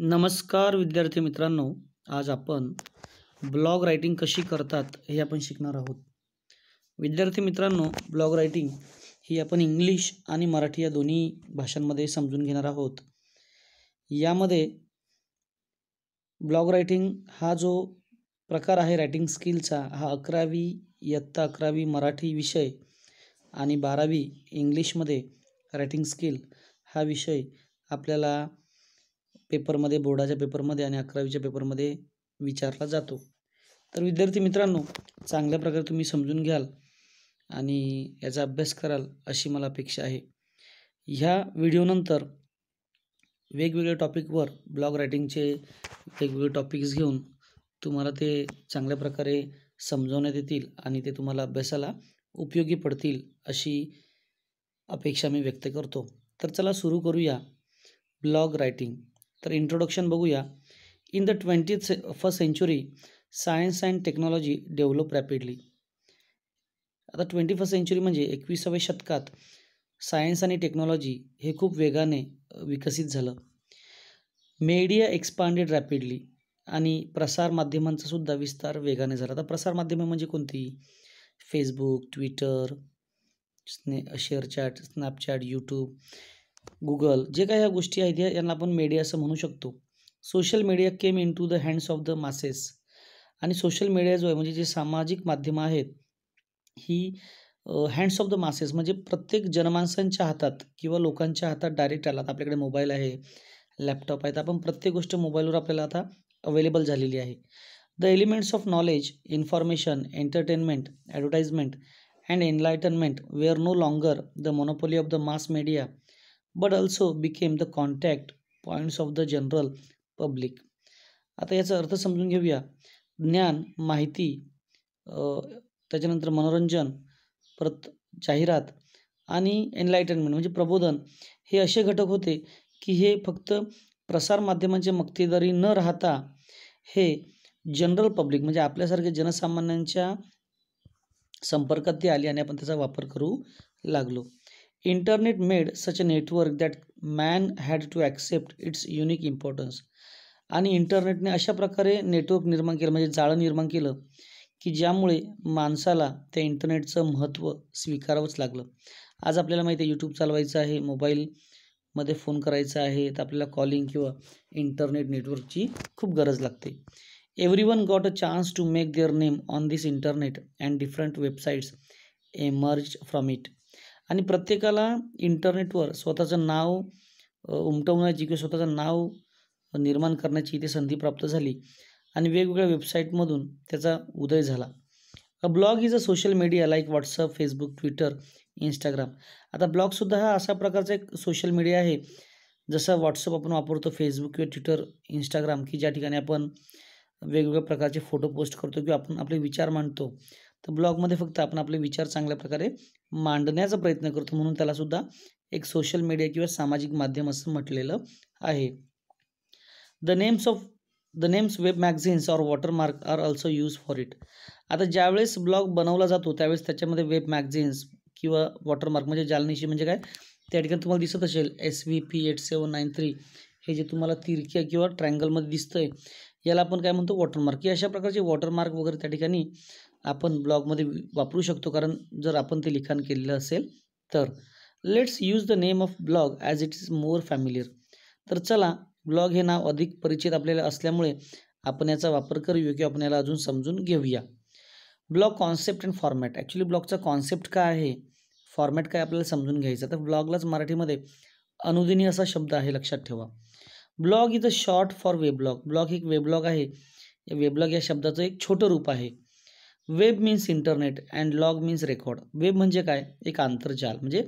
नमस्कार विद्यार्थी मित्रांनो आज आपण ब्लॉग रायटिंग कशी करतात हे आपण शिकणार आहोत विद्यार्थी मित्रांनो ब्लॉग रायटिंग ही आपण इंग्लिश आणि मराठी या दोन्ही भाषांमध्ये समजून घेणार आहोत यामध्ये ब्लॉग रायटिंग हा जो प्रकार आहे रायटिंग स्किलचा हा अकरावी इयत्ता अकरावी मराठी विषय आणि बारावी इंग्लिशमध्ये रायटिंग स्किल हा विषय आपल्याला पेपरमध्ये बोर्डाच्या पेपरमध्ये आणि अकरावीच्या पेपरमध्ये विचारला जातो तर विद्यार्थी मित्रांनो चांगल्या प्रकारे तुम्ही समजून घ्याल आणि याचा अभ्यास कराल अशी मला अपेक्षा आहे ह्या व्हिडिओनंतर वेगवेगळ्या टॉपिकवर ब्लॉग रायटिंगचे वेगवेगळे टॉपिक्स घेऊन तुम्हाला ते चांगल्या प्रकारे समजवण्यात येतील आणि ते तुम्हाला अभ्यासाला उपयोगी पडतील अशी अपेक्षा मी व्यक्त करतो तर चला सुरू करूया ब्लॉग रायटिंग तर इंट्रोडक्शन बघूया इन द ट्वेंटी से first century science and technology develop rapidly आता ट्वेंटी फर्स्ट सेंचुरी म्हणजे एकविसाव्या शतकात सायन्स आणि टेक्नॉलॉजी हे खूप वेगाने विकसित झालं मीडिया एक्सपांडेड रॅपिडली आणि प्रसारमाध्यमांचा सुद्धा विस्तार वेगाने झाला आता प्रसारमाध्यमे म्हणजे कोणती फेसबुक ट्विटर स्ने ShareChat chat Snapchat YouTube Google जे काही ह्या गोष्टी आहेत यांना आपण मीडिया असं म्हणू शकतो social media came into the hands of the masses आणि सोशल मीडिया जो आहे म्हणजे जे सामाजिक माध्यमं आहेत ही हँड्स ऑफ द मासेस म्हणजे प्रत्येक जनमानसांच्या हातात किंवा लोकांच्या हातात डायरेक्ट आला आपल्याकडे मोबाईल आहे लॅपटॉप आहेत आपण प्रत्येक गोष्ट मोबाईलवर आपल्याला आता अवेलेबल झालेली आहे the elements of knowledge information entertainment advertisement and enlightenment we are no longer the monopoly of the mass media but also became the contact points of the general public आता याचा अर्थ समजून घेऊया ज्ञान माहिती त्याच्यानंतर मनोरंजन परत जाहिरात आणि एनलायटनमेंट म्हणजे प्रबोधन हे असे घटक होते की हे फक्त प्रसारमाध्यमांच्या मक्तेदारी न राहता हे जनरल पब्लिक म्हणजे आपल्यासारख्या जनसामान्यांच्या संपर्कात ते आले आणि आपण त्याचा वापर करू लागलो internet made such a network that man had to accept its unique importance आणि इंटरनेटने अशा प्रकारे नेटवर्क निर्माण केलं म्हणजे जाळं निर्माण केलं की ज्यामुळे माणसाला त्या इंटरनेटचं महत्त्व स्वीकारावंच लागलं आज आपल्याला माहिती आहे यूट्यूब चालवायचं आहे मोबाईलमध्ये फोन करायचा आहे तर आपल्याला कॉलिंग किंवा इंटरनेट नेटवर्कची खूप गरज लागते everyone got a chance to make their name on this internet and different websites emerge from it आणि प्रत्येकाला इंटरनेटवर स्वतःचं नाव उमटवण्याची किंवा स्वतःचं नाव निर्माण करण्याची इथे संधी प्राप्त झाली आणि वेगवेगळ्या वेबसाईटमधून त्याचा उदय झाला a blog is a social media like WhatsApp Facebook Twitter Instagram आता ब्लॉगसुद्धा हा अशा प्रकारचा एक सोशल मीडिया आहे जसं व्हॉट्सअप आपण वापरतो फेसबुक किंवा ट्विटर इंस्टाग्राम की ज्या ठिकाणी आपण वेगवेगळ्या प्रकारचे फोटो पोस्ट करतो किंवा आपण आपले विचार मांडतो तर ब्लॉगमध्ये फक्त आपण आपले विचार चांगल्या प्रकारे मांडण्याचा प्रयत्न करतो म्हणून त्यालासुद्धा एक सोशल मीडिया किंवा सामाजिक माध्यम असं म्हटलेलं आहे the names of the names web magazines or watermark are also use for it आता ज्यावेळेस ब्लॉग बनवला जातो त्यावेळेस त्याच्यामध्ये वेब मॅगझिन्स किंवा वॉटरमार्क म्हणजे जालनीशी म्हणजे काय त्या ठिकाणी तुम्हाला दिसत असेल S V P at seven nine three हे जे तुम्हाला तिरक्या किंवा ट्रँगलमध्ये दिसतं आहे याला आपण काय म्हणतो वॉटरमार्क की अशा प्रकारचे वॉटरमार्क वगैरे त्या ठिकाणी आपण ब्लॉगमध्ये वापरू शकतो कारण जर आपण ते लिखाण केलेलं असेल तर let's use the name of blog as it is more familiar तर चला ब्लॉग हे नाव अधिक परिचित आपल्याला असल्यामुळे आपण याचा वापर करूया की आपण याला अजून समजून घेऊया blog concept and format actually ब्लॉगचा कॉन्सेप्ट काय आहे फॉर्मॅट काय आपल्याला समजून घ्यायचं तर ब्लॉगलाच मराठीमध्ये अनुदिनी असा शब्द आहे लक्षात ठेवा blog is a short for weblog blog एक वेब्लॉग आहे वेब्लॉग या शब्दाचं एक छोटं रूप आहे web means internet and log means record web म्हणजे काय एक आंतरजाल म्हणजे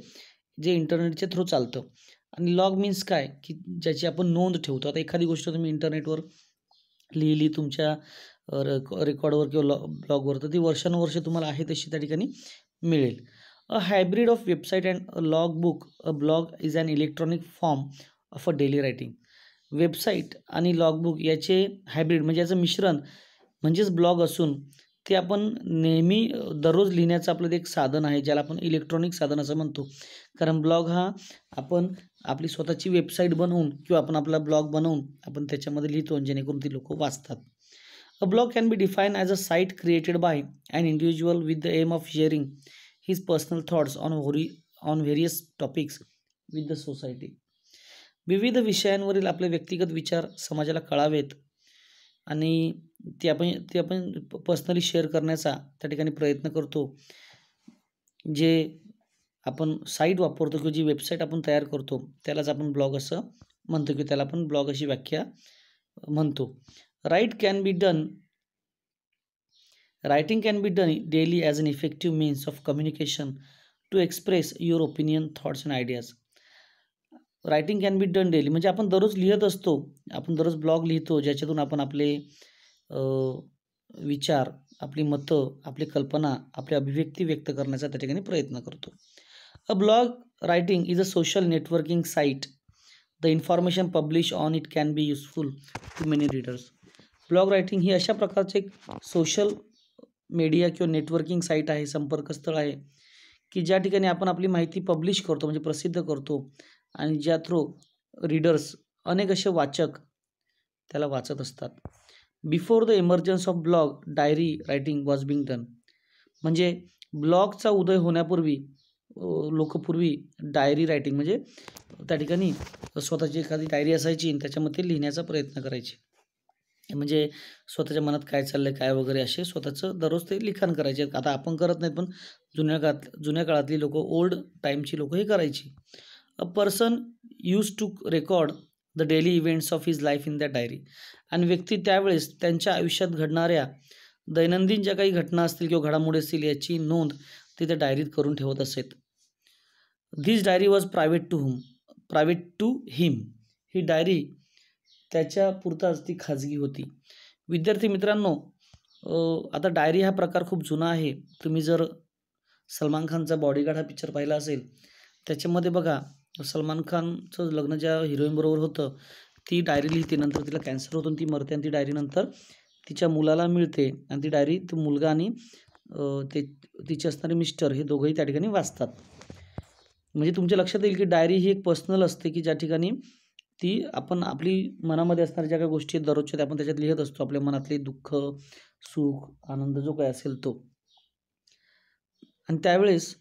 जे इंटरनेटच्या थ्रू चालतं आणि लॉग मीन्स काय की ज्याची आपण नोंद ठेवतो आता एखादी गोष्ट तुम्ही इंटरनेटवर लिहिली तुमच्या रेकॉर्डवर किंवा लॉ ब्लॉगवर तर ती वर्षानुवर्ष तुम्हाला आहे तशी त्या ठिकाणी मिळेल a hybrid of website and log book a blog is an electronic form of a daily writing website आणि लॉगबुक याचे हायब्रिड म्हणजे याचं मिश्रण म्हणजेच ब्लॉग असून ते आपण नेहमी दररोज लिहिण्याचं आपलं ते एक साधन आहे ज्याला आपण इलेक्ट्रॉनिक साधन असं म्हणतो कारण ब्लॉग हा आपण आपली स्वतःची वेबसाईट बनवून किंवा आपण आपला ब्लॉग बनवून आपण त्याच्यामध्ये लिहितो जेणेकरून ती लोक वाचतात a blog can be define as a site created by and individual with the aim of sharing his personal thoughts on worry on various topics with the society विविध विषयांवरील आपले व्यक्तिगत विचार समाजाला कळावेत आणि ते आपण ते आपण पर्सनली शेअर करण्याचा त्या ठिकाणी प्रयत्न करतो जे आपण साईट वापरतो किंवा जी वेबसाईट आपण तयार करतो त्यालाच आपण ब्लॉग असं म्हणतो किंवा त्याला आपण ब्लॉग अशी व्याख्या म्हणतो write can be done writing can be done daily as an effective means of communication to express your opinion thoughts and ideas writing can be done daily म्हणजे आपण दररोज लिहत असतो आपण दररोज ब्लॉग लिहितो ज्याच्यातून आपण आपले विचार आपली मतं आपली कल्पना आपली अभिव्यक्ती व्यक्त करण्याचा त्या ठिकाणी प्रयत्न करतो a blog writing is a social networking site the information publish on it can be useful to many readers blog writing ही अशा प्रकारचे एक सोशल मीडिया किंवा नेटवर्किंग साईट आहे संपर्कस्थळ आहे की ज्या ठिकाणी आपण आपली माहिती पब्लिश करतो म्हणजे प्रसिद्ध करतो आणि ज्या थ्रू रीडर्स अनेक असे वाचक त्याला वाचत असतात before the emergence of blog diary writing was being done म्हणजे ब्लॉगचा उदय होण्यापूर्वी लोकपूर्वी डायरी रायटिंग म्हणजे त्या ठिकाणी स्वतःची एखादी डायरी असायची आणि त्याच्यामध्ये लिहिण्याचा प्रयत्न करायचे म्हणजे स्वतःच्या मनात काय चाललं आहे काय वगैरे असे स्वतःचं दररोज ते लिखाण करायचे आता आपण करत नाहीत पण जुन्या काळात जुन्या काळातली लोकं ओल्ड टाईमची लोकं हे करायची a person use to record the daily events of his life in the diary आणि व्यक्ती त्यावेळेस त्यांच्या आयुष्यात घडणाऱ्या दैनंदिन ज्या काही घटना असतील किंवा घडामोडी असतील याची नोंद तिथे त्या डायरीत करून ठेवत असेत this diary was private to whom private to him ही डायरी त्याच्या पुरताच ती खाजगी होती विद्यार्थी मित्रांनो आता डायरी हा प्रकार खूप जुना आहे तुम्ही जर सलमान खानचा बॉडीगार्ड हा पिक्चर पाहिला असेल त्याच्यामध्ये बघा सलमान खानचं लग्न ज्या हिरोईनबरोबर होतं ती डायरी लिहिते नंतर तिला कॅन्सर होतो ती मरते आणि ती डायरीनंतर तिच्या मुलाला मिळते आणि ती डायरी तो मुलगा आणि ते तिचे असणारे मिस्टर हे दोघंही त्या ठिकाणी वाचतात म्हणजे तुमच्या लक्षात येईल की डायरी ही एक पर्सनल असते की ज्या ठिकाणी ती आपण आपली मनामध्ये असणाऱ्या ज्या काही गोष्टी आहेत दररोजच्या आपण त्याच्यात लिहित असतो आपल्या मनातले दुःख सुख आनंद जो काय असेल तो आणि त्यावेळेस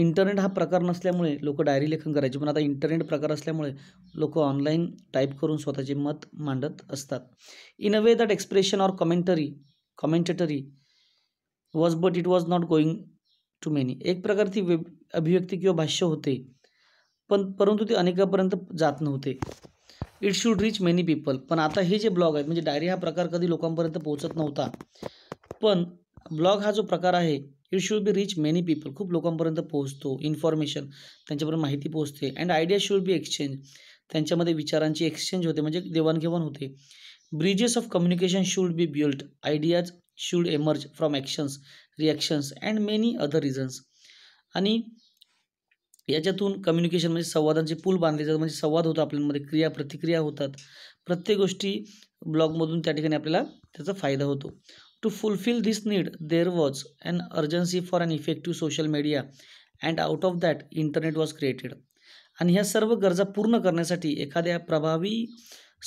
इंटरनेट हा प्रकार नसल्यामुळे लोक डायरी लेखन करायचे पण आता इंटरनेट प्रकार असल्यामुळे लोक ऑनलाईन टाईप करून स्वतःचे मत मांडत असतात in a way that expression or commentary commentary was but it was not going to many एक प्रकारची वेब अभिव्यक्ती किंवा भाष्य होते पण परंतु ते अनेकापर्यंत जात नव्हते it should reach many people पण आता हे जे ब्लॉग आहेत म्हणजे डायरी हा प्रकार कधी लोकांपर्यंत पोहोचत नव्हता पण ब्लॉग हा जो प्रकार आहे it should be reach many people खूप लोकांपर्यंत पोहोचतो इन्फॉर्मेशन त्यांच्यापर्यंत माहिती पोहोचते and idea should be exchange त्यांच्यामध्ये विचारांची एक्सचेंज होते म्हणजे देवाणघेवाण होते bridges of communication should be build ideas should emerge from actions reactions and many other reasons आणि याच्यातून कम्युनिकेशन म्हणजे संवादांचे पूल बांधले जातात म्हणजे संवाद होतो आपल्यामध्ये क्रिया प्रतिक्रिया होतात प्रत्येक गोष्टी ब्लॉगमधून त्या ठिकाणी आपल्याला त्याचा फायदा होतो To fulfill this need, there was an urgency for an effective social media and out of that internet was created आणि ह्या सर्व गरजा पूर्ण करण्यासाठी एखाद्या प्रभावी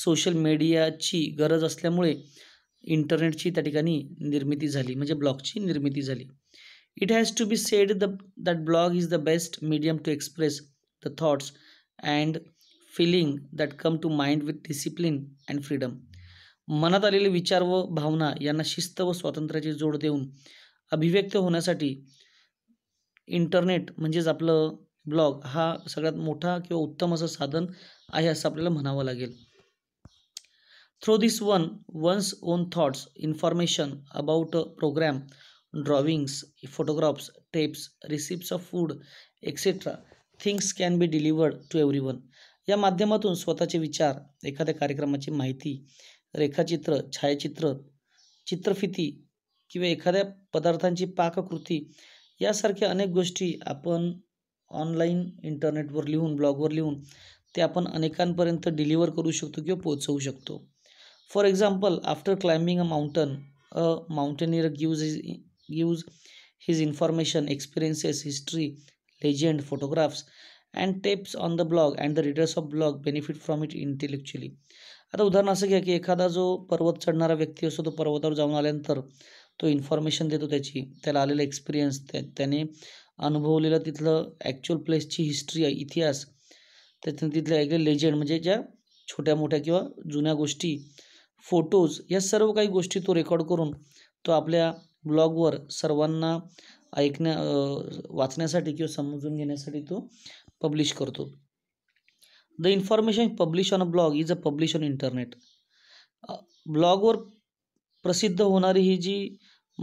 सोशल मीडियाची गरज असल्यामुळे इंटरनेटची त्या ठिकाणी निर्मिती झाली म्हणजे ब्लॉगची निर्मिती झाली it has to be said the that blog is the best medium to express the thoughts and feeling that come to mind with discipline and freedom मनात आलेले विचार व भावना यांना शिस्त व स्वातंत्र्याची जोड देऊन अभिव्यक्त होण्यासाठी इंटरनेट म्हणजेच आपलं ब्लॉग हा सगळ्यात मोठा किंवा उत्तम असं साधन आहे असं आपल्याला म्हणावं लागेल through this one one's own thoughts information about programme drawings photographs tapes receipts of food etcetera things can be delivered to everyone या माध्यमातून स्वतःचे विचार एखाद्या कार्यक्रमाची माहिती रेखाचित्र छायाचित्र चित्रफिती किंवा एखाद्या पदार्थांची पाककृती यासारख्या अनेक गोष्टी आपण ऑनलाईन इंटरनेटवर लिहून ब्लॉगवर लिहून ते आपण अनेकांपर्यंत डिलिव्हर करू शकतो किंवा पोहोचवू शकतो for example after climbing a mountain a mountaineer gives is gives his information experiences history legend photographs and tapes on the blog and the readers of blog benefit from it intellectually आता उदाहरण असं घ्या की एखादा जो पर्वत चढणारा व्यक्ती असतो तो पर्वतावर जाऊन आल्यानंतर तो इन्फॉर्मेशन देतो त्याची त्याला आलेला एक्सपिरियन्स त्याने अनुभवलेलं तिथलं ॲक्च्युअल प्लेसची हिस्ट्री आहे इतिहास त्यातून तिथल्या ऐकले लेजेंड म्हणजे ज्या छोट्या मोठ्या किंवा जुन्या गोष्टी फोटोज या सर्व काही गोष्टी तो रेकॉर्ड करून तो आपल्या ब्लॉगवर सर्वांना ऐकण्या वाचण्यासाठी किंवा समजून घेण्यासाठी तो पब्लिश करतो the information publish on a blog is a publish on internet ब्लॉगवर प्रसिद्ध होणारी ही जी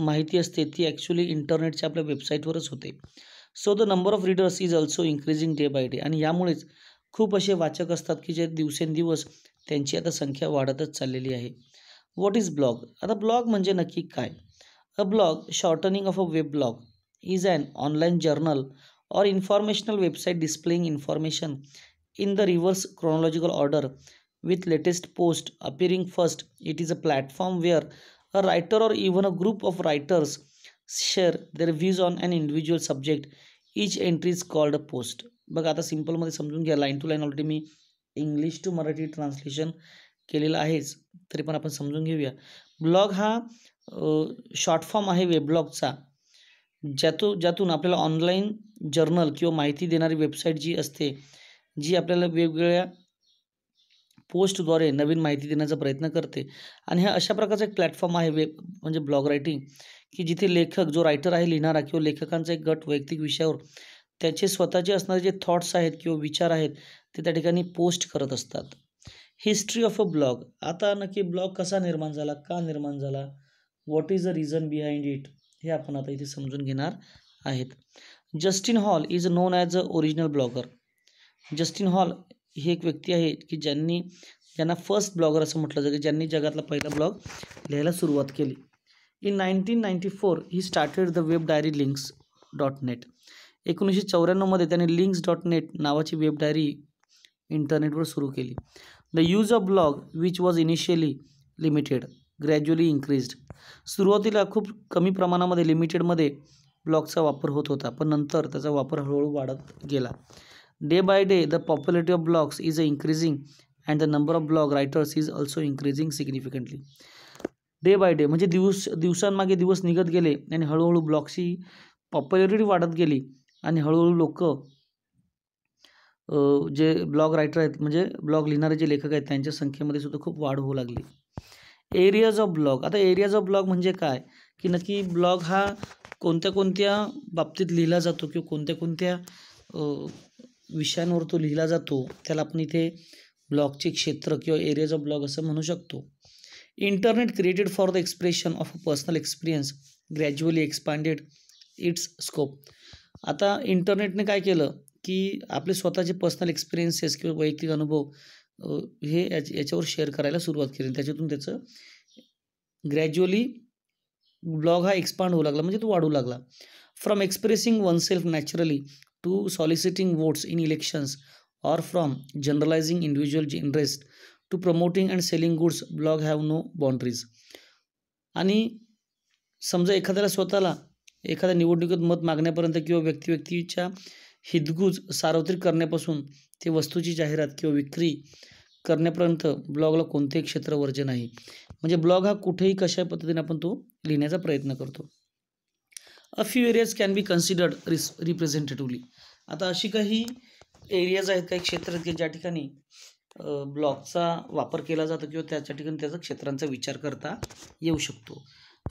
माहिती असते ती ॲक्च्युली इंटरनेटच्या आपल्या वेबसाईटवरच होते so the number of readers is also increasing day by day आणि यामुळेच खूप असे वाचक असतात की जे दिवसेंदिवस त्यांची आता संख्या वाढतच चाललेली आहे वॉट इज ब्लॉग आता ब्लॉग म्हणजे नक्की काय a blog shortening of a web blog is an online journal or informational website displaying information in the reverse chronological order with latest post appearing first it is a platform where a writer or even a group of writers share their views on an individual subject each entry is called a post बघा आता सिम्पलमध्ये समजून घ्या line to line already मी English to Marathi translation केलेलं आहेच तरी पण आपण समजून घेऊया ब्लॉग हा शॉर्ट फॉर्म आहे वेबब्लॉगचा ज्यातून ज्यातून आपल्याला ऑनलाईन जर्नल किंवा माहिती देणारी वेबसाईट जी असते जी आपल्याला वेगवेगळ्या पोस्टद्वारे नवीन माहिती देण्याचा प्रयत्न करते आणि हा अशा प्रकारचा एक प्लॅटफॉर्म आहे वेब म्हणजे ब्लॉग रायटिंग की जिथे लेखक जो रायटर आहे लिहिणारा किंवा लेखकांचा एक गट वैयक्तिक विषयावर त्याचे स्वतःचे असणारे जे थॉट्स आहेत किंवा विचार आहेत ते त्या ठिकाणी पोस्ट करत असतात हिस्ट्री ऑफ अ ब्लॉग आता नक्की ब्लॉग कसा निर्माण झाला का निर्माण झाला what is the reason behind it हे आपण आता इथे समजून घेणार आहेत Justin Hall is known as a original blogger Justin Hall ही एक व्यक्ती आहे की ज्यांनी ज्यांना फर्स्ट ब्लॉगर असं म्हटलं जातं ज्यांनी जगातला पहिला ब्लॉग लिहायला सुरुवात केली in nineteen ninety four he started the web diary links dot net एकोणीसशे चौऱ्याण्णवमध्ये त्यांनी लिंक्स डॉट नेट नावाची वेब डायरी इंटरनेटवर सुरू केली the use of blog which was initially limited gradually increased सुरुवातीला खूप कमी प्रमाणामध्ये लिमिटेडमध्ये ब्लॉगचा वापर होत होता पण नंतर त्याचा वापर हळूहळू वाढत गेला Day by day, the popularity of blogs is increasing and the number of blog writers is also increasing significantly. Day by day म्हणजे दिवस दिवसांमागे दिवस निघत गेले आणि हळूहळू ब्लॉग्सची पॉप्युलॅरिटी वाढत गेली आणि हळूहळू लोक जे ब्लॉग रायटर आहेत म्हणजे ब्लॉग लिहिणारे जे लेखक आहेत त्यांच्या संख्येमध्ये सुद्धा खूप वाढ होऊ लागली एरियाज ऑफ ब्लॉग आता एरियाज ऑफ ब्लॉग म्हणजे काय की नक्की ब्लॉग हा कोणत्या कोणत्या बाबतीत लिहिला जातो किंवा कोणत्या कोणत्या विषयांवर तो लिहिला जातो त्याला आपण इथे ब्लॉगचे क्षेत्र किंवा एरियाज ऑफ ब्लॉग असं म्हणू शकतो internet created for the expression of a personal experience gradually expanded its scope आता इंटरनेटने काय केलं की आपले स्वतःचे पर्सनल एक्सपिरियन्सेस किंवा वैयक्तिक अनुभव हे याच्यावर शेअर करायला सुरुवात केली त्याच्यातून त्याचं ग्रॅज्युअली ब्लॉग हा एक्सपांड होऊ लागला म्हणजे तो वाढू लागला from expressing oneself naturally to soliciting votes in elections or from generalizing individual interest to promoting and selling goods blog have no boundaries आणि समजा एखाद्याला स्वतःला एखाद्या निवडणुकीत मत मागण्यापर्यंत किंवा व्यक्ती व्यक्तीच्या हितगुज सार्वत्रिक करण्यापासून ते वस्तूची जाहिरात किंवा विक्री करण्यापर्यंत ब्लॉगला कोणतेही क्षेत्र वर्जन आहे म्हणजे ब्लॉग हा कुठेही कशा पद्धतीने आपण तो लिहिण्याचा प्रयत्न करतो a few areas can be considered रिस रिप्रेझेंटेटिव्हली आता अशी काही एरियाज आहेत काही क्षेत्र आहेत की ज्या ठिकाणी ब्लॉकचा वापर केला जातो किंवा त्याच्या ठिकाणी त्याचा क्षेत्रांचा विचार करता येऊ शकतो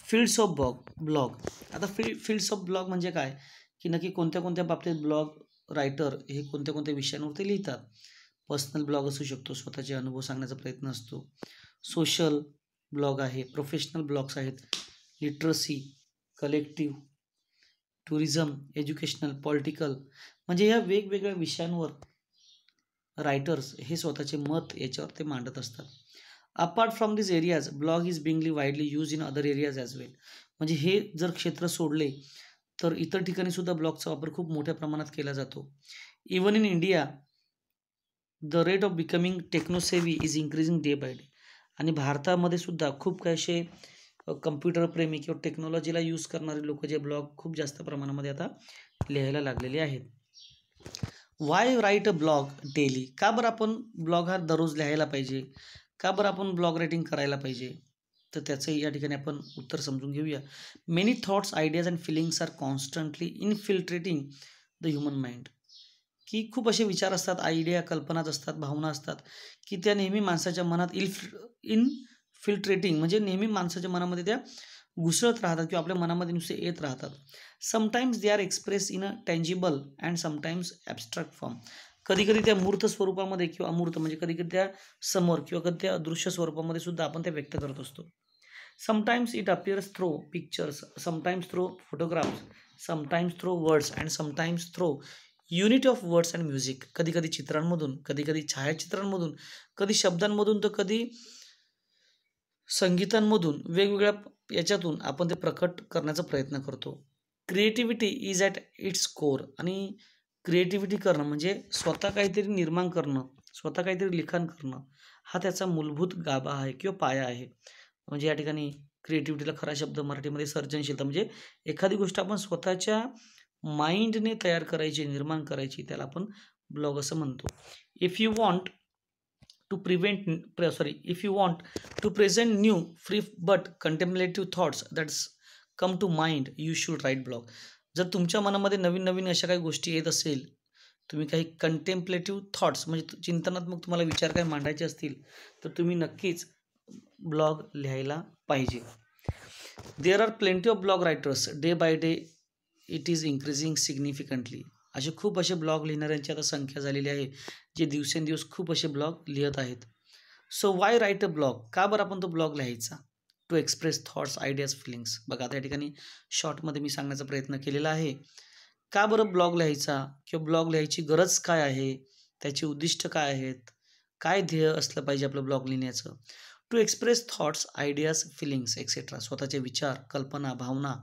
फिल्ड्स ऑफ ब्लॉग ब्लॉग आता फील्ड फिल्ड्स ऑफ ब्लॉग म्हणजे काय की नक्की कोणत्या कोणत्या बाबतीत ब्लॉग रायटर हे कोणत्या कोणत्या विषयांवरती लिहितात पर्सनल ब्लॉग असू शकतो स्वतःचे अनुभव सांगण्याचा प्रयत्न असतो सोशल ब्लॉग आहे प्रोफेशनल ब्लॉग्स आहेत literacy collective tourism educational political म्हणजे या वेगवेगळ्या विषयांवर रायटर्स हे स्वतःचे मत याच्यावर ते मांडत असतात apart from this areas blog is being widely use in other areas as well म्हणजे हे जर क्षेत्र सोडले तर इतर ठिकाणी सुद्धा ब्लॉगचा वापर खूप मोठ्या प्रमाणात केला जातो even in India the rate of becoming technosavvy is increasing day by day आणि भारतामध्ये सुद्धा खूप काही असे प्रेमी किंवा टेक्नॉलॉजीला यूज करणारे लोक जे ब्लॉग खूप जास्त प्रमाणामध्ये आता लिहायला लागलेले आहेत why write a blog daily का बरं आपण ब्लॉग हा दररोज लिहायला पाहिजे का बरं आपण ब्लॉग रायटिंग करायला पाहिजे तर त्याचंही या ठिकाणी आपण उत्तर समजून घेऊया many thoughts ideas and feelings are constantly infiltrating the human mind की खूप असे विचार असतात आयडिया कल्पनाच असतात भावना असतात की त्या नेहमी माणसाच्या मनात इल्फ इन फिल्ट्रेटिंग म्हणजे नेहमी माणसाच्या मनामध्ये त्या घुसळत राहतात किंवा आपल्या मनामध्ये नुसते येत राहतात sometimes they are express in a tangible and sometimes abstract form कधी कधी त्या मूर्त स्वरूपामध्ये किंवा अमूर्त म्हणजे कधी कधी त्या समोर किंवा कधी त्या अदृश्य स्वरूपामध्ये सुद्धा आपण त्या व्यक्त करत असतो sometimes it appears through pictures sometimes through photographs sometimes through words and sometimes through unit of words and music कधी कधी चित्रांमधून कधी कधी छायाचित्रांमधून कधी शब्दांमधून तर कधी संगीतांमधून वेगवेगळ्या याच्यातून आपण ते प्रकट करण्याचा प्रयत्न करतो creativity is at its core आणि क्रिएटिव्हिटी करणं म्हणजे स्वतः काहीतरी निर्माण करणं स्वतः काहीतरी लिखाण करणं हा त्याचा मूलभूत गाभा आहे किंवा पाया आहे म्हणजे या ठिकाणी क्रिएटिव्हिटीला खरा शब्द मराठीमध्ये सर्जनशीलता म्हणजे एखादी गोष्ट आपण स्वतःच्या माइंडने तयार करायची निर्माण करायची त्याला आपण ब्लॉग असं म्हणतो if you want to prevent sorry if you want to present new free but contemplative thoughts that's come to mind you should write blog जर तुमच्या मनामध्ये नवीन नवीन अशा काही गोष्टी येत असेल तुम्ही काही कंटेम्पलेटिव्ह थॉट्स म्हणजे चिंतनात्मक तुम्हाला विचार काही मांडायचे असतील तर तुम्ही नक्कीच ब्लॉग लिहायला पाहिजे there are plenty of blog writers day by day it is increasing significantly असे खूप असे ब्लॉग लिहिणाऱ्यांची आता संख्या झालेली आहे जे दिवसेंदिवस खूप असे ब्लॉग लिहित आहेत so why write a blog का बरं आपण तो ब्लॉग लिहायचा to express thoughts ideas feelings बघा त्या ठिकाणी शॉर्टमध्ये मी सांगण्याचा प्रयत्न केलेला आहे का बरं ब्लॉग लिहायचा किंवा ब्लॉग लिहायची गरज काय आहे त्याची उद्दिष्ट काय आहेत काय ध्येय असलं पाहिजे आपलं ब्लॉग लिहिण्याचं to express thoughts ideas feelings etcetera स्वतःचे विचार कल्पना भावना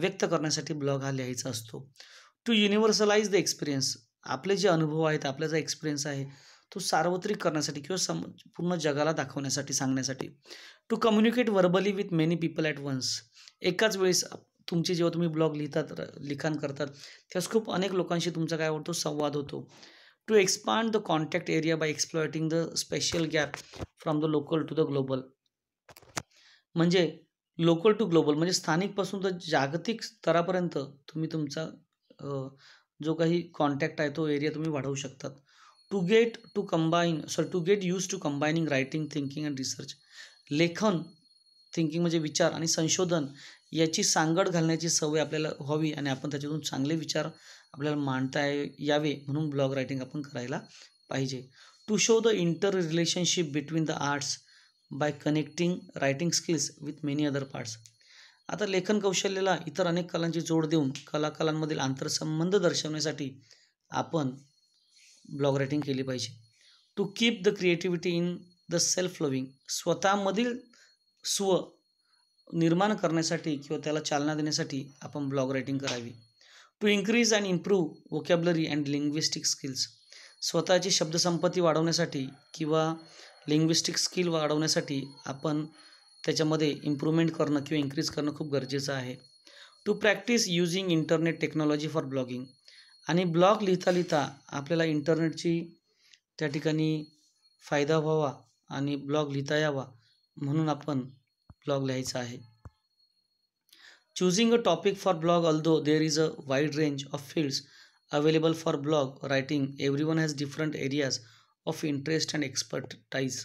व्यक्त करण्यासाठी ब्लॉग हा लिहायचा असतो टू युनिव्हर्सलाइज द एक्सपिरियन्स आपले जे अनुभव आहेत आपला जो एक्सपिरियन्स आहे तो सार्वत्रिक करण्यासाठी किंवा सम पूर्ण जगाला दाखवण्यासाठी सांगण्यासाठी to communicate verbally with many people at once एकाच वेळेस तुमचे जेव्हा तुम्ही ब्लॉग लिहितात लिखाण करतात त्यास खूप अनेक लोकांशी तुमचा काय होतो संवाद होतो to expand the contact area by exploiting the special gap from the local to the global म्हणजे लोकल टू ग्लोबल म्हणजे स्थानिकपासून तर जागतिक स्तरापर्यंत तुम्ही तुमचा जो काही कॉन्टॅक्ट आहे तो एरिया तुम्ही वाढवू शकतात to get to combine sorry to get use to combining writing thinking and research लेखन थिंकिंग म्हणजे विचार आणि संशोधन याची सांगड घालण्याची सवय आपल्याला व्हावी आणि आपण त्याच्यातून चांगले विचार आपल्याला मांडता यावे म्हणून ब्लॉग रायटिंग आपण करायला पाहिजे to show the interrelationship between the arts by connecting writing skills with many other parts आता लेखन कौशल्याला इतर अनेक कलांची जोड देऊन कलाकलांमधील आंतरसंबंध दर्शवण्यासाठी आपण ब्लॉग रायटिंग केली पाहिजे to keep the creativity in the self loving स्वतःमधील स्व निर्माण करण्यासाठी किंवा त्याला चालना देण्यासाठी आपण ब्लॉग रायटिंग करावी to increase and improve vocabulary and linguistic skills स्वतःची शब्दसंपत्ती वाढवण्यासाठी किंवा लिंग्विस्टिक स्किल वाढवण्यासाठी आपण त्याच्यामध्ये इम्प्रूव्हमेंट करणं किंवा इन्क्रीज करणं खूप गरजेचं आहे to practise using internet technology for blogging आणि ब्लॉग लिहिता लिहिता आपल्याला इंटरनेटची त्या ठिकाणी फायदा व्हावा आणि ब्लॉग लिहिता यावा म्हणून आपण ब्लॉग लिहायचा आहे choosing a topic for blog although there is a wide range of fields available for blog writing everyone has different areas of interest and expertise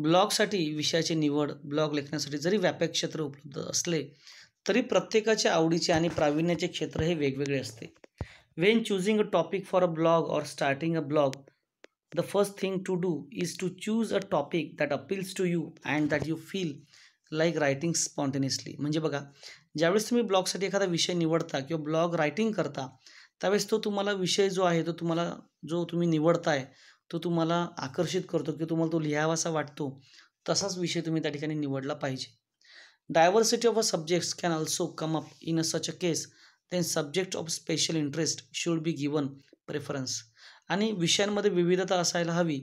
ब्लॉगसाठी विषयाची निवड ब्लॉग लेखण्यासाठी जरी व्यापक क्षेत्र उपलब्ध असले तरी प्रत्येकाच्या आवडीचे आणि प्रावीण्याचे क्षेत्र हे वेगवेगळे असते when choosing a topic for a blog or starting a blog the first thing to do is to choose a topic that appeals to you and that you feel like writing spontaneously म्हणजे बघा ज्यावेळेस तुम्ही ब्लॉगसाठी एखादा विषय निवडता किंवा blog writing करता त्यावेळेस तो तुम्हाला विषय जो आहे तो तुम्हाला जो तुम्ही निवडताय तो तुम्हाला आकर्षित करतो किंवा तुम्हाला तो लिहावासा वाटतो तसाच विषय तुम्ही त्या ठिकाणी निवडला पाहिजे diversity of a subjects can also come up in a such a case then subject of special interest should be given preference आणि विषयांमध्ये विविधता असायला हवी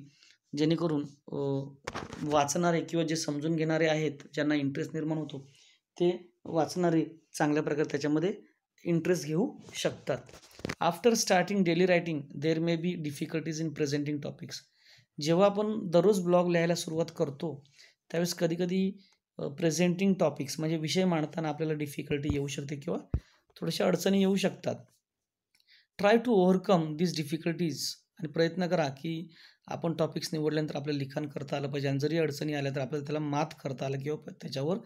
जेणेकरून वाचणारे किंवा जे समजून घेणारे आहेत ज्यांना इंटरेस्ट निर्माण होतो ते वाचणारे चांगल्या प्रकारे त्याच्यामध्ये इंटरेस्ट घेऊ शकतात after starting daily writing there may be difficulties in presenting topics जेव्हा आपण दररोज ब्लॉग लिहायला सुरुवात करतो त्यावेळेस कधीकधी प्रेझेंटिंग टॉपिक्स म्हणजे विषय मांडताना आपल्याला डिफिकल्टी येऊ शकते किंवा थोड्याशा अडचणी येऊ शकतात try to overcome this difficulties आणि प्रयत्न करा की आपण टॉपिक्स निवडल्यानंतर आपल्याला लिखाण करता आलं पाहिजे आणि जरी अडचणी आल्या तर आपल्याला त्याला मात करता आलं किंवा त्याच्यावर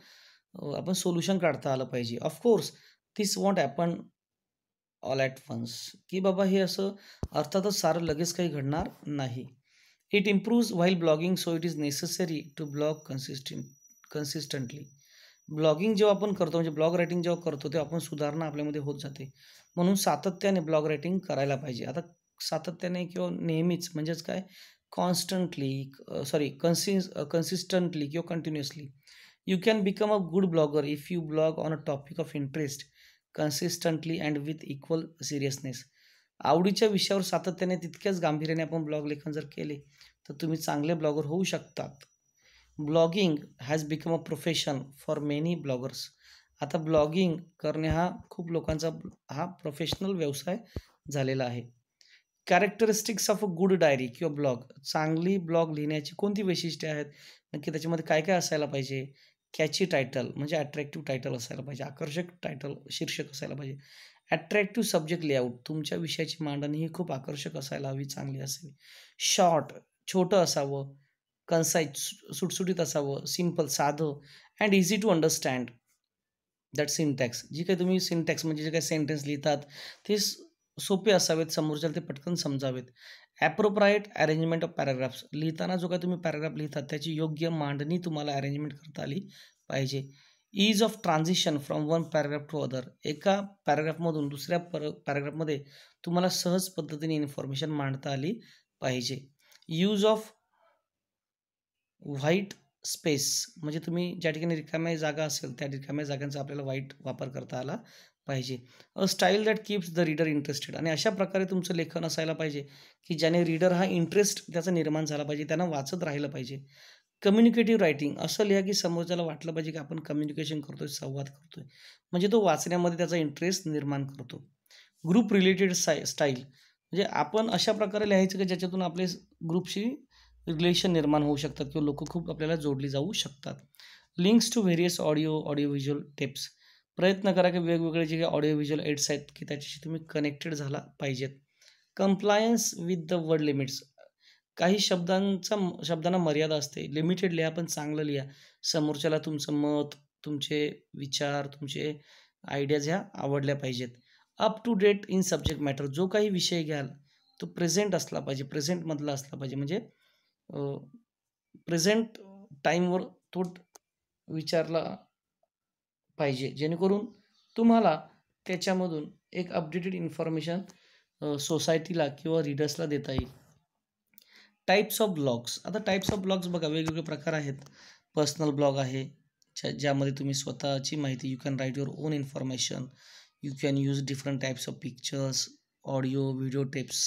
आपण सोल्युशन काढता आलं पाहिजे of course this won't happen all at once की बाबा हे असं अर्थातच सारं लगेच काही घडणार नाही it improves while blogging so it is necessary to blog consistent consistently blogging जेव्हा आपण करतो म्हणजे ब्लॉग रायटिंग जेव्हा करतो तेव्हा आपण सुधारणा आपल्यामध्ये होत जाते म्हणून सातत्याने ब्लॉग रायटिंग करायला पाहिजे आता सातत्याने किंवा नेहमीच म्हणजेच काय कॉन्स्टंटली सॉरी कन्सि कन्सिस्टंटली किंवा continuously You can become a good blogger if you blog on a topic of interest consistently and with equal seriousness. आवडीच्या विषयावर सातत्याने तितक्याच गांभीर्याने आपण ब्लॉग लेखन जर केले तर तुम्ही चांगले ब्लॉगर होऊ शकतात blogging has become a profession for many bloggers आता ब्लॉगिंग करणे हा खूप लोकांचा हा प्रोफेशनल व्यवसाय झालेला आहे characteristics of a good diary किंवा ब्लॉग चांगली ब्लॉग लिहिण्याची कोणती वैशिष्ट्ये आहेत नक्की त्याच्यामध्ये काय काय असायला पाहिजे कॅची टायटल म्हणजे अट्रॅक्टिव्ह टायटल असायला पाहिजे आकर्षक टायटल शीर्षक असायला पाहिजे ॲट्रॅक्टिव्ह सब्जेक्ट लेआउट तुमच्या विषयाची मांडणी ही खूप आकर्षक असायला हवी चांगली असावी शॉर्ट छोटं असावं कन्साईज सुटसुटीत असावं सिम्पल साधं and easy to understand that syntax जी काही तुम्ही सिंटॅक्स म्हणजे जे काही सेंटेन्स लिहितात ते सोपे असावेत समोरच्याला ते पटकन समजावेत ॲप्रोप्राएट अरेंजमेंट ऑफ पॅराग्राफ्स लिहिताना जो काही तुम्ही पॅराग्राफ लिहिता त्याची योग्य मांडणी तुम्हाला अरेंजमेंट करता आली पाहिजे ease of transition from one paragraph to other एका पॅराग्राफमधून दुसऱ्या पर पॅराग्राफमध्ये तुम्हाला सहज पद्धतीने इन्फॉर्मेशन मांडता आली पाहिजे यूज ऑफ व्हाईट स्पेस म्हणजे तुम्ही ज्या ठिकाणी रिकाम्या जागा असेल त्या रिकाम्या जागांचा आपल्याला व्हाईट वापर करता आला पाहिजे a style that keeps the reader interested आणि अशा प्रकारे तुमचं लेखन असायला पाहिजे की ज्याने रीडर हा इंटरेस्ट त्याचा निर्माण झाला पाहिजे त्यांना वाचत राहिलं पाहिजे कम्युनिकेटिव्ह रायटिंग असं लिहा की समोरच्याला वाटलं पाहिजे की आपण कम्युनिकेशन करतोय संवाद आहे म्हणजे तो वाचण्यामध्ये त्याचा इंटरेस्ट निर्माण करतो ग्रुप रिलेटेड साय स्टाईल म्हणजे आपण अशा प्रकारे लिहायचं की ज्याच्यातून आपले ग्रुपशी रिलेशन निर्माण होऊ शकतात किंवा लोक खूप आपल्याला जोडली जाऊ शकतात links to various audio audio visual tips प्रयत्न करा की वेगवेगळे जे काही ऑडिओ व्हिज्युअल एड्स आहेत की त्याच्याशी तुम्ही कनेक्टेड झाला पाहिजेत compliance with the word limits काही शब्दांचा शब्दांना मर्यादा असते लिमिटेड लिहा पण चांगलं लिहा समोरच्याला तुमचं मत तुमचे विचार तुमचे आयडियाज ह्या आवडल्या पाहिजेत up to date in subject matter जो काही विषय घ्याल तो प्रेझेंट असला पाहिजे प्रेझेंटमधला असला पाहिजे म्हणजे प्रेझेंट टाईमवर तो विचारला पाहिजे जेणेकरून तुम्हाला त्याच्यामधून एक अपडेटेड इन्फॉर्मेशन सोसायटीला किंवा रीडर्सला देता येईल टाईप्स ऑफ ब्लॉग्स आता टाईप्स ऑफ ब्लॉग्स बघा वेगवेगळे प्रकार आहेत पर्सनल ब्लॉग आहे ज्या ज्यामध्ये तुम्ही स्वतःची माहिती you can write your own information you can use different types of pictures audio video tapes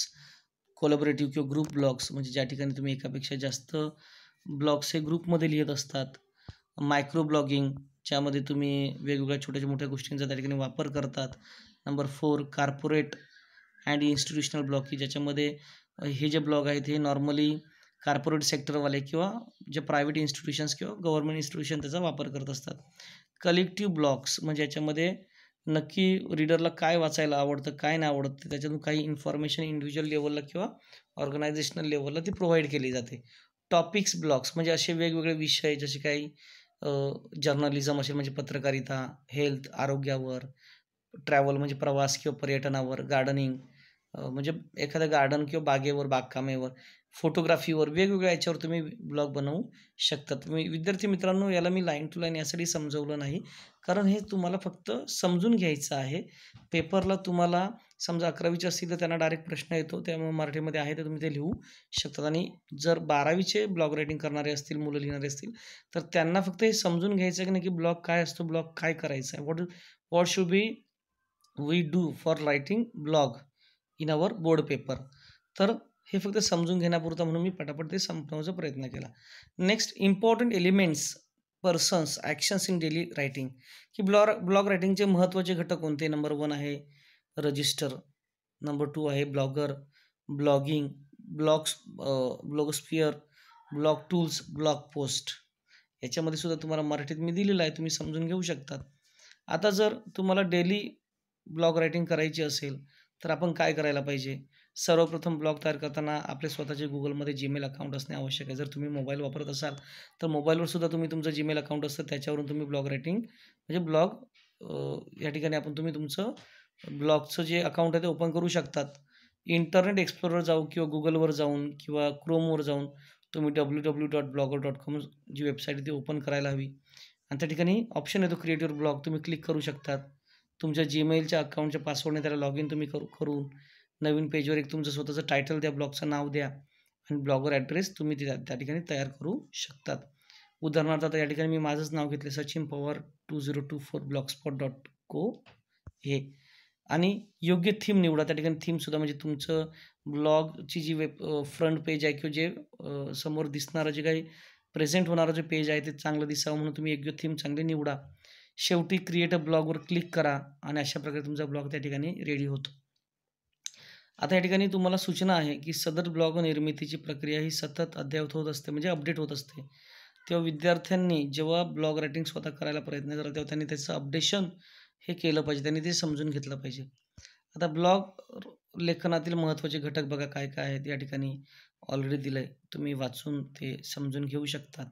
collaborative किंवा ग्रुप ब्लॉग्स म्हणजे ज्या ठिकाणी तुम्ही एकापेक्षा जास्त ब्लॉग्स हे ग्रुपमध्ये लिहित असतात मायक्रो ब्लॉगिंग ज्यामध्ये तुम्ही वेगवेगळ्या छोट्या मोठ्या गोष्टींचा त्या ठिकाणी वापर करतात number four corporate and institutional blog की ज्याच्यामध्ये हे जे ब्लॉग आहेत हे नॉर्मली कार्पोरेट सेक्टरवाले किंवा जे प्रायव्हेट इन्स्टिट्यूशन्स किंवा गव्हर्मेंट इन्स्टिट्यूशन त्याचा वापर करत असतात कलेक्टिव्ह ब्लॉग्स म्हणजे याच्यामध्ये नक्की रीडरला काय वाचायला आवडतं काय नाही आवडतं त्याच्यातून काही इन्फॉर्मेशन इंडिव्हिज्युअल लेवलला किंवा ऑर्गनायझेशनल लेवलला ती प्रोव्हाइड केली जाते टॉपिक्स ब्लॉग्स म्हणजे असे वेगवेगळे विषय जसे काही जर्नलिझम असेल म्हणजे पत्रकारिता हेल्थ आरोग्यावर ट्रॅव्हल म्हणजे प्रवास किंवा पर्यटनावर गार्डनिंग म्हणजे एखाद्या गार्डन किंवा बागेवर बागकामेवर फोटोग्राफीवर वेगवेगळ्या याच्यावर तुम्ही ब्लॉग बनवू शकता तुम्ही विद्यार्थी मित्रांनो याला मी लाईन टू लाईन यासाठी समजवलं नाही कारण हे तुम्हाला फक्त समजून घ्यायचं आहे पेपरला तुम्हाला समजा अकरावीचे असतील तर त्यांना डायरेक्ट प्रश्न येतो त्यामुळे मराठीमध्ये आहे तर तुम्ही ते लिहू शकतात आणि जर बारावीचे ब्लॉग रायटिंग करणारे असतील मुलं लिहिणारे असतील तर त्यांना फक्त हे समजून घ्यायचं की नाही की ब्लॉग काय असतो ब्लॉग काय करायचं आहे what what should be we do for writing blog in our board paper तर हे फक्त समजून घेण्यापुरतं म्हणून मी पटापट ते संपवण्याचा प्रयत्न केला next important elements persons actions in daily writing की ब्लॉग ब्लॉग रायटिंगचे महत्त्वाचे घटक कोणते नंबर वन आहे रजिस्टर नंबर टू आहे blogger blogging blogs blogosphere blog tools blog post याच्यामध्ये सुद्धा तुम्हाला मराठीत मी दिलेलं आहे तुम्ही समजून घेऊ शकतात आता जर तुम्हाला डेली ब्लॉग रायटिंग करायची असेल तर आपण काय करायला पाहिजे सर्वप्रथम ब्लॉग तयार करताना आपले स्वतःचे गुगलमध्ये जीमेल अकाउंट असणे आवश्यक आहे जर तुम्ही मोबाईल वापरत असाल तर मोबाईलवर सुद्धा तुम्ही तुमचं जीमेल अकाउंट असतं त्याच्यावरून तुम्ही ब्लॉग रायटिंग म्हणजे ब्लॉग या ठिकाणी आपण तुम्ही तुमचं ब्लॉगचं जे अकाउंट आहे ते ओपन करू शकतात इंटरनेट एक्सप्लोरवर जाऊ किंवा गुगलवर जाऊन किंवा क्रोमवर जाऊन तुम्ही W W dot blogger dot com जी वेबसाईट आहे ती ओपन करायला हवी आणि त्या ठिकाणी ऑप्शन येतो क्रिएटिव्ह ब्लॉग तुम्ही क्लिक करू शकतात तुमच्या जीमेलच्या अकाउंटच्या पासवर्डने त्याला लॉग इन तुम्ही करू करून नवीन पेजवर एक तुमचं स्वतःचं टायटल द्या ब्लॉगचं नाव द्या आणि ब्लॉगवर ॲड्रेस तुम्ही त्या त्या ठिकाणी तयार करू शकतात उदाहरणार्थ आता या ठिकाणी मी माझंच नाव घेतलं Sachin Pawar two zero two four spot dot co हे आणि योग्य थीम निवडा त्या ठिकाणी थीमसुद्धा म्हणजे तुमचं ब्लॉगची जी वेब फ्रंट पेज आहे किंवा जे समोर दिसणारं जे काही प्रेझेंट होणारं जे पेज आहे ते चांगलं दिसावं म्हणून तुम्ही योग्य थीम चांगली निवडा शेवटी क्रिएट अ ब्लॉगवर क्लिक करा आणि अशा प्रकारे तुमचा ब्लॉग त्या ठिकाणी रेडी होतो आता या ठिकाणी तुम्हाला सूचना आहे की सदर ब्लॉग निर्मितीची प्रक्रिया ही सतत अद्ययावत होत असते म्हणजे अपडेट होत असते तेव्हा विद्यार्थ्यांनी जेव्हा ब्लॉग रायटिंग स्वतः करायला प्रयत्न करा तेव्हा त्यांनी त्याचं अपडेशन हे केलं पाहिजे त्यांनी ते समजून घेतलं पाहिजे आता ब्लॉग लेखनातील महत्त्वाचे घटक बघा काय काय आहेत या ठिकाणी ऑलरेडी दिलं आहे तुम्ही वाचून ते समजून घेऊ शकतात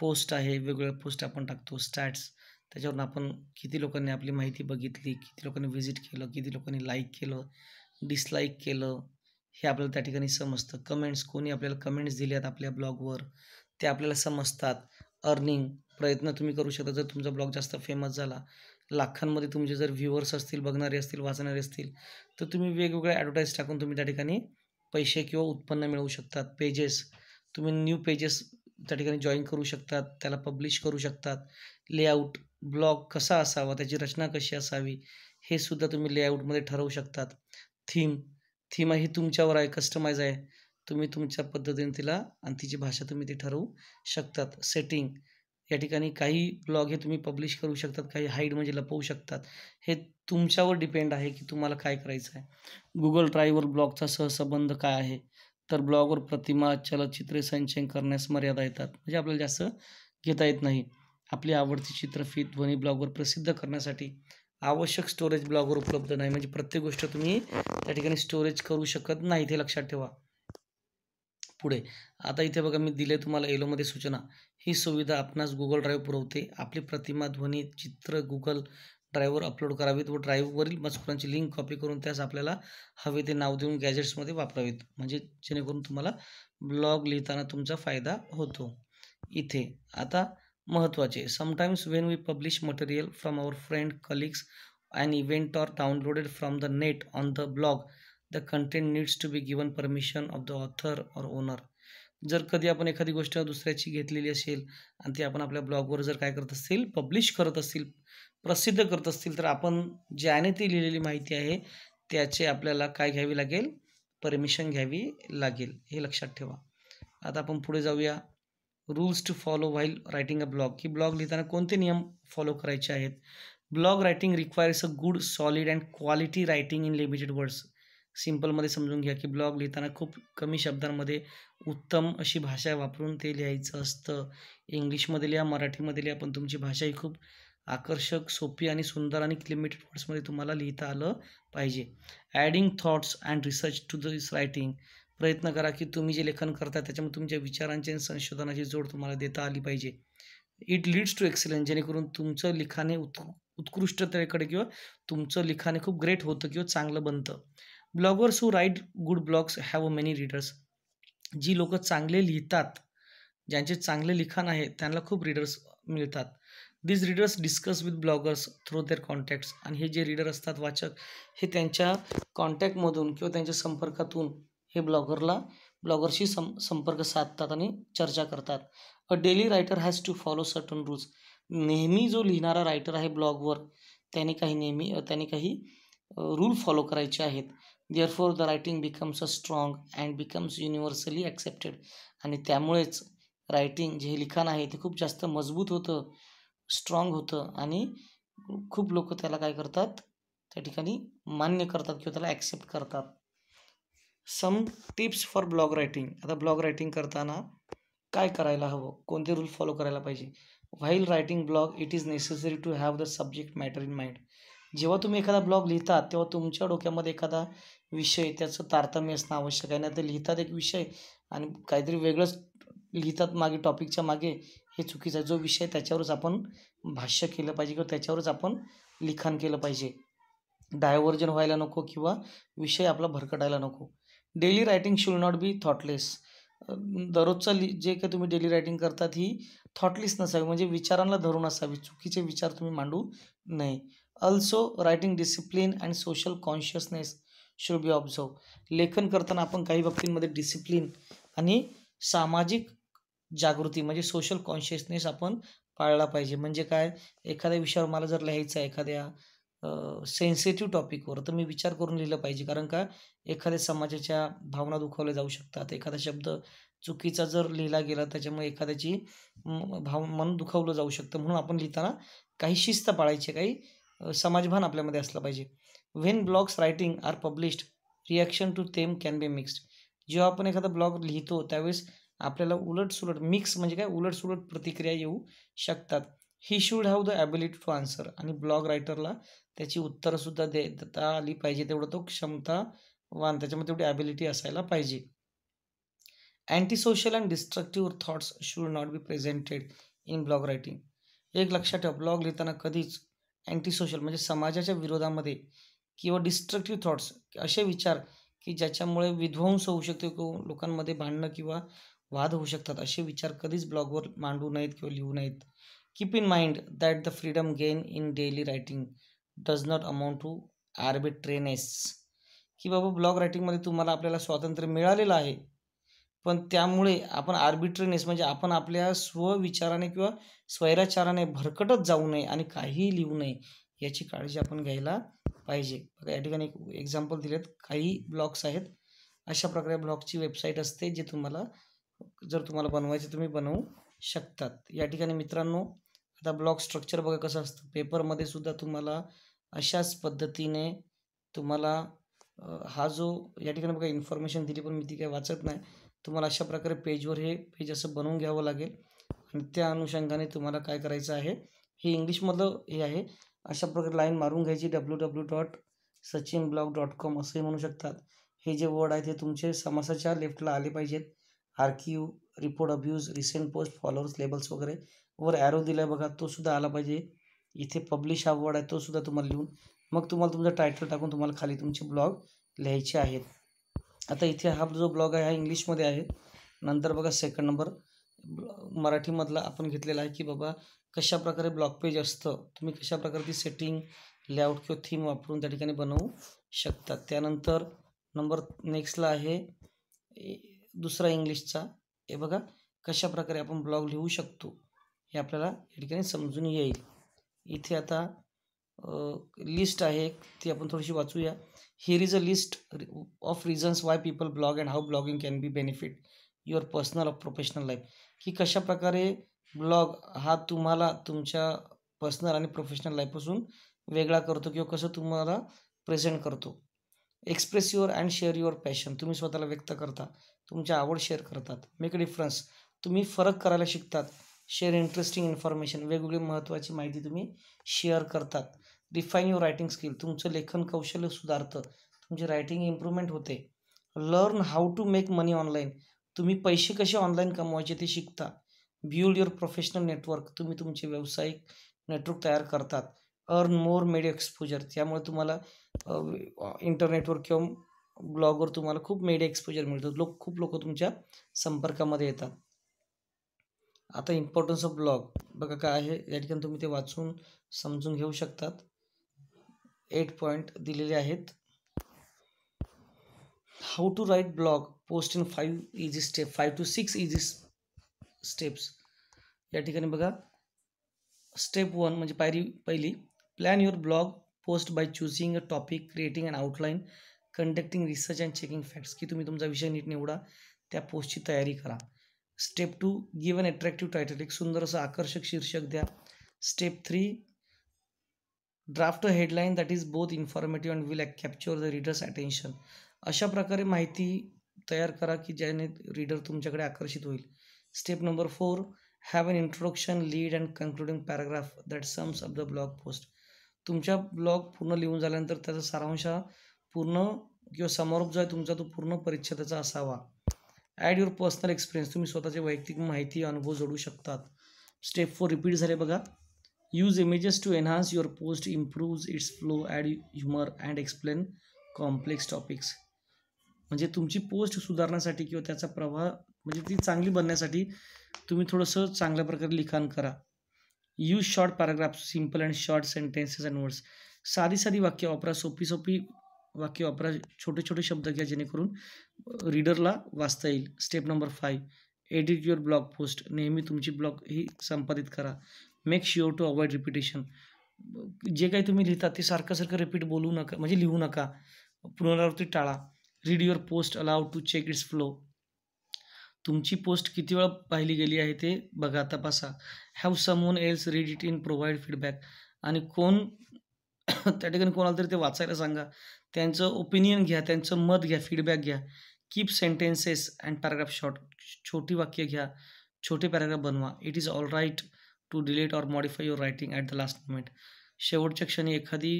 पोस्ट आहे वेगवेगळ्या पोस्ट आपण टाकतो स्टॅट्स त्याच्यावरून आपण किती लोकांनी आपली माहिती बघितली किती लोकांनी व्हिजिट केलं किती लोकांनी लाईक केलं डिसलाईक केलं हे आपल्याला त्या ठिकाणी समजतं कमेंट्स कोणी आपल्याला कमेंट्स दिल्यात आपल्या ब्लॉगवर ते आपल्याला समजतात अर्निंग प्रयत्न तुम्ही करू शकता जर तुमचा ब्लॉग जास्त फेमस झाला लाखांमध्ये तुमचे जर व्ह्युअर्स असतील बघणारे असतील वाचणारे असतील तर तुम्ही वेगवेगळ्या ॲडव्हर्टाईज टाकून तुम्ही त्या ठिकाणी पैसे किंवा उत्पन्न मिळवू शकतात पेजेस तुम्ही न्यू पेजेस त्या ठिकाणी जॉईन करू शकतात त्याला पब्लिश करू शकतात लेआउट ब्लॉग कसा असावा त्याची रचना कशी असावी हे सुद्धा तुम्ही लेआउटमध्ये ठरवू शकतात थीम थीम ही तुमच्यावर आहे कस्टमाइज आहे तुम्ही तुमच्या पद्धतीने तिला आणि तिची भाषा तुम्ही ती ठरवू शकतात सेटिंग या ठिकाणी काही ब्लॉग हे तुम्ही पब्लिश करू शकतात काही हाईड म्हणजे लपवू शकतात हे तुमच्यावर डिपेंड आहे की तुम्हाला काय करायचं आहे गुगल ड्राईव्हवर ब्लॉगचा सहसंबंध काय आहे तर ब्लॉगवर प्रतिमा चलचित्रे संचयन करण्यास मर्यादा येतात म्हणजे आपल्याला जास्त घेता येत नाही आपली आवडती चित्रफित ध्वनी ब्लॉगवर प्रसिद्ध करण्यासाठी आवश्यक स्टोरेज ब्लॉगवर उपलब्ध नाही म्हणजे प्रत्येक गोष्ट तुम्ही त्या ठिकाणी स्टोरेज करू शकत नाही ते लक्षात ठेवा पुढे आता इथे बघा मी दिले तुम्हाला एलोमध्ये सूचना ही सुविधा आपणास गुगल ड्राईव्ह पुरवते आपली प्रतिमा ध्वनी चित्र गुगल ड्राईव्हवर अपलोड करावीत व ड्राईव्हवरील मजकुरांची लिंक कॉपी करून त्यास आपल्याला हवे ते नाव देऊन गॅजेट्समध्ये वापरावेत म्हणजे जेणेकरून तुम्हाला ब्लॉग लिहिताना तुमचा फायदा होतो इथे आता महत्त्वाचे sometimes when we publish material from our friend colleagues and event or downloaded from the net on the blog the content needs to be given permission of the author or owner जर कधी आपण एखादी गोष्ट दुसऱ्याची घेतलेली असेल आणि ती आपण आपल्या ब्लॉगवर जर काय करत असतील पब्लिश करत असतील प्रसिद्ध करत असतील तर आपण ज्याने ती लिहिलेली माहिती आहे त्याचे आपल्याला काय घ्यावी लागेल परमिशन घ्यावी लागेल हे लक्षात ठेवा आता आपण पुढे जाऊया rules to follow while writing a blog की ब्लॉग लिहिताना कोणते नियम फॉलो करायचे आहेत blog writing requires a good solid and quality writing in limited words सिम्पलमध्ये समजून घ्या की ब्लॉग लिहिताना खूप कमी शब्दांमध्ये उत्तम अशी भाषा वापरून ते लिहायचं असतं इंग्लिशमध्ये लिहा मराठीमध्ये लिहा पण तुमची भाषा ही खूप आकर्षक सोपी आणि सुंदर आणि लिमिटेड वर्ड्समध्ये तुम्हाला लिहिता आलं पाहिजे adding thoughts and research to this writing प्रयत्न करा की तुम्ही जे लेखन करता त्याच्यामुळे तुमच्या विचारांची आणि संशोधनाची जोड तुम्हाला देता आली पाहिजे इट लीड्स टू एक्सलन्स जेणेकरून तुमचं लिखाणे उत् उत्कृष्टतेकडे किंवा तुमचं लिखाणे खूप ग्रेट होतं किंवा चांगलं बनतं bloggers who write good blogs have a many readers जी लोकं चांगले लिहितात ज्यांचे चांगले लिखाण आहे त्यांना खूप रीडर्स मिळतात this readers discuss with bloggers through their contacts आणि हे जे रीडर असतात वाचक हे त्यांच्या कॉन्टॅक्टमधून किंवा त्यांच्या संपर्कातून हे ब्लॉगरला ब्लॉगरशी सं संपर्क साधतात आणि चर्चा करतात a daily writer has to follow certain rules नेहमी जो लिहिणारा रायटर आहे ब्लॉगवर त्याने काही नेहमी त्याने काही रूल फॉलो करायचे आहेत therefore the writing becomes a strong and becomes universally accepted आणि त्यामुळेच रायटिंग जे लिखाण आहे ते खूप जास्त मजबूत होतं स्ट्रॉंग होतं आणि खूप लोक त्याला काय करतात त्या ठिकाणी मान्य करतात किंवा त्याला ॲक्सेप्ट करतात some tips for blog writing आता ब्लॉग रायटिंग करताना काय करायला हवं कोणते रूल फॉलो करायला पाहिजे while writing blog it is necessary to have the subject matter in mind जेव्हा तुम्ही एखादा ब्लॉग लिहिता तेव्हा तुमच्या डोक्यामध्ये एखादा विषय त्याचं तारतम्य असणं आवश्यक आहे नाही तर लिहितात एक विषय आणि काहीतरी वेगळंच लिहितात मागे टॉपिकच्या मागे हे चुकीचं आहे जो विषय त्याच्यावरच आपण भाष्य केलं पाहिजे किंवा त्याच्यावरच आपण लिखाण केलं पाहिजे डायव्हर्जन व्हायला नको किंवा विषय आपला भरकटायला नको daily writing should not be thoughtless दररोजचं लि जे काही तुम्ही डेली रायटिंग करतात ही थॉटलेस नसावी म्हणजे विचारांना धरून असावी चुकीचे विचार तुम्ही मांडू नये also writing discipline and social consciousness should be observe लेखन करताना आपण काही बाबतींमध्ये डिसिप्लिन आणि सामाजिक जागृती म्हणजे सोशल कॉन्शियसनेस आपण पाळला पाहिजे म्हणजे काय एखाद्या विषयावर मला जर लिहायचं आहे एखाद्या सेन्सिटिव्ह टॉपिकवर तर मी विचार करून लिहिलं पाहिजे कारण का एखाद्या समाजाच्या भावना दुखावल्या जाऊ शकतात एखादा शब्द चुकीचा जर लिहिला गेला त्याच्यामुळे एखाद्याची भाव मन दुखावलं जाऊ शकतं म्हणून आपण लिहिताना काही शिस्त पाळायची काही समाजभान आपल्यामध्ये असलं पाहिजे when blogs writing are published reaction to them can be mixed जेव्हा आपण एखादा ब्लॉग लिहितो त्यावेळेस आपल्याला उलटसुलट मिक्स म्हणजे काय उलटसुलट प्रतिक्रिया येऊ शकतात he should have the ability to answer आणि ब्लॉग रायटरला त्याची उत्तरंसुद्धा देता आली पाहिजे तेवढं तो क्षमता वान त्याच्यामध्ये तेवढी ॲबिलिटी असायला पाहिजे anti social and destructive thoughts should not be presented in blog writing एक लक्षात ठेवा ब्लॉग लिहिताना कधीच अँटी सोशल म्हणजे समाजाच्या विरोधामध्ये किंवा डिस्ट्रक्टिव्ह थॉट्स असे विचार की ज्याच्यामुळे विध्वंस होऊ शकतो किंवा लोकांमध्ये भांडणं किंवा वाद होऊ शकतात असे विचार कधीच ब्लॉगवर मांडू नयेत किंवा लिहू नयेत Keep in mind that the freedom gain in daily writing does not amount to arbitrariness. की बाबा ब्लॉग रायटिंगमध्ये तुम्हाला आपल्याला स्वातंत्र्य मिळालेलं आहे पण त्यामुळे आपण आर्बिट्रेनेस म्हणजे आपण आपल्या स्वविचाराने किंवा स्वैराचाराने भरकटत जाऊ नये आणि काहीही लिहू नये याची काळजी आपण घ्यायला पाहिजे या ठिकाणी एक एक्झाम्पल दिलेत काही ब्लॉग्स आहेत अशा प्रकारे ब्लॉगची वेबसाईट असते जे तुम्हाला जर तुम्हाला बनवायचे तुम्ही बनवू शकतात या ठिकाणी मित्रांनो आता ब्लॉक स्ट्रक्चर बघा कसं असतं पेपरमध्ये सुद्धा तुम्हाला अशाच पद्धतीने तुम्हाला हा जो या ठिकाणी बघा इन्फॉर्मेशन दिली पण मी ती काही वाचत नाही तुम्हाला अशा प्रकारे पेजवर हे पेज असं बनवून घ्यावं लागेल आणि त्या अनुषंगाने तुम्हाला काय करायचं आहे हे इंग्लिशमधलं हे आहे अशा प्रकारे लाईन मारून घ्यायची W W dot Sachin blog dot com असंही म्हणू शकतात हे जे वर्ड आहे ते तुमचे समासाच्या लेफ्टला आले पाहिजेत are report abuse recent post followers labels वगैरे वर ॲरो दिला आहे बघा तो सुद्धा आला पाहिजे इथे पब्लिश हा आहे तो सुद्धा तुम्हाला लिहून मग तुम्हाला तुमचं टायटल टाकून तुम्हाला खाली तुमचे ब्लॉग लिहायचे आहेत आता इथे हा जो ब्लॉग आहे हा इंग्लिशमध्ये आहे नंतर बघा सेकंड नंबर मराठीमधला आपण घेतलेला आहे की बाबा कशाप्रकारे ब्लॉग पेज असतं तुम्ही कशा प्रकारे ती सेटिंग लेआउट किंवा थीम वापरून त्या ठिकाणी बनवू शकता त्यानंतर नंबर नेक्स्टला आहे दुसरा इंग्लिशचा हे बघा कशा प्रकारे आपण ब्लॉग लिहू शकतो हे आपल्याला या ठिकाणी समजून येईल इथे आता लिस्ट आहे ती आपण थोडीशी वाचूया here is a list of reasons why people blog and how blogging can be benefit your personal of professional life की कशाप्रकारे ब्लॉग हा तुम्हाला तुमच्या पर्सनल आणि प्रोफेशनल लाईफपासून वेगळा करतो किंवा कसं तुम्हाला प्रेझेंट करतो express your and share your passion तुम्ही स्वतःला व्यक्त करता तुमच्या आवड शेअर करतात मेक अ डिफरन्स तुम्ही फरक करायला शिकतात शेअर इंटरेस्टिंग इन्फॉर्मेशन वेगवेगळी महत्त्वाची माहिती तुम्ही शेअर करतात रिफाईन युअर रायटिंग स्किल तुमचं लेखन कौशल्य सुधारतं तुमची रायटिंग इम्प्रूव्हमेंट होते learn how to make money online तुम्ही पैसे कसे ऑनलाईन कमवायचे ते शिकता बिल्ड युअर प्रोफेशनल नेटवर्क तुम्ही तुमचे व्यावसायिक नेटवर्क तयार करतात अर्न मोर मीडिया एक्सपोजर त्यामुळे तुम्हाला इंटरनेटवर किंवा ब्लॉगवर तुम्हाला खूप मीडिया एक्सपोजर मिळतो लोक खूप लोक तुमच्या संपर्कामध्ये येतात आता इम्पॉर्टन्स ऑफ ब्लॉग बघा काय आहे या ठिकाणी तुम्ही ते वाचून समजून घेऊ शकतात एट पॉईंट दिलेले आहेत how to write blog post in five easy step five to six easy steps या ठिकाणी बघा स्टेप वन म्हणजे पायरी पहिली plan your blog post by choosing a topic creating and outline conducting research and checking facts की तुम्ही तुमचा विषय नीट निवडा त्या पोस्टची तयारी करा step two give an attractive title एक सुंदर असं आकर्षक शीर्षक द्या step three draft headline that is both informative and will capture the reader's attention अशा प्रकारे माहिती तयार करा की ज्याने रीडर तुमच्याकडे आकर्षित होईल step number four have an introduction lead and concluding paragraph that sums of the blog post तुमच्या ब्लॉग पूर्ण लिहून झाल्यानंतर त्याचा सारांश पूर्ण किंवा समारोप जो आहे तुमचा तो पूर्ण परिच्छेदाचा असावा ॲड युअर पर्सनल एक्सपिरियन्स तुम्ही स्वतःचे वैयक्तिक माहिती अनुभव जोडू शकतात स्टेप फोर रिपीट झाले बघा use images to enhance your post improves its flow add humour and explain complex topics म्हणजे तुमची पोस्ट सुधारण्यासाठी किंवा त्याचा प्रवाह म्हणजे ती चांगली बनण्यासाठी तुम्ही थोडंसं चांगल्या प्रकारे लिखाण करा use short paragraphs simple and short sentences and words साधी साधी वाक्य वापरा सोपी सोपी वाक्य वापरा छोटे छोटे शब्द घ्या जेणेकरून रीडरला वाचता येईल step number five edit your blog post नेहमी तुमची ब्लॉग ही संपादित करा make sure to avoid repetition जे काही तुम्ही लिहिता ते सारखं सारखं रिपीट बोलू नका म्हणजे लिहू नका पुनरावृत्ती टाळा read your post allow to check its flow तुमची पोस्ट किती वेळा पाहिली गेली आहे ते बघा तपासा have someone else read it in provide feedback आणि कोण त्या ठिकाणी कोणाला तरी ते वाचायला सांगा त्यांचं ओपिनियन घ्या त्यांचं मत घ्या फीडबॅक घ्या keep sentences and paragraph short छोटी वाक्य घ्या छोटे पॅराग्राफ बनवा it is all right to delete or modify your writing at the last moment शेवटच्या क्षणी एखादी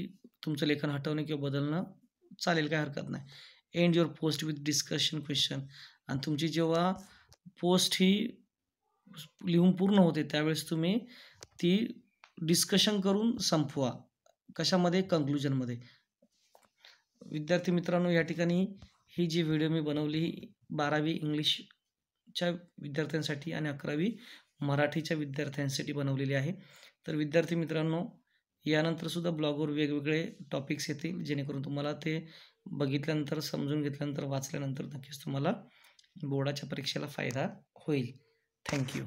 तुमचं लेखन हटवणं किंवा बदलणं चालेल काय हरकत नाही end your post with discussion question आणि तुमची जेव्हा पोस्ट ही लिहून पूर्ण होते त्यावेळेस तुम्ही ती डिस्कशन करून संपवा कशामध्ये कन्क्लुजनमध्ये विद्यार्थी मित्रांनो या ठिकाणी ही जी व्हिडिओ मी बनवली ही बारावी इंग्लिशच्या विद्यार्थ्यांसाठी आणि अकरावी मराठीच्या विद्यार्थ्यांसाठी बनवलेली आहे तर विद्यार्थी मित्रांनो यानंतरसुद्धा ब्लॉगवर वेगवेगळे टॉपिक्स येतील जेणेकरून तुम्हाला ते बघितल्यानंतर समजून घेतल्यानंतर वाचल्यानंतर नक्कीच तुम्हाला बोर्डाच्या परीक्षेला फायदा होईल थँक्यू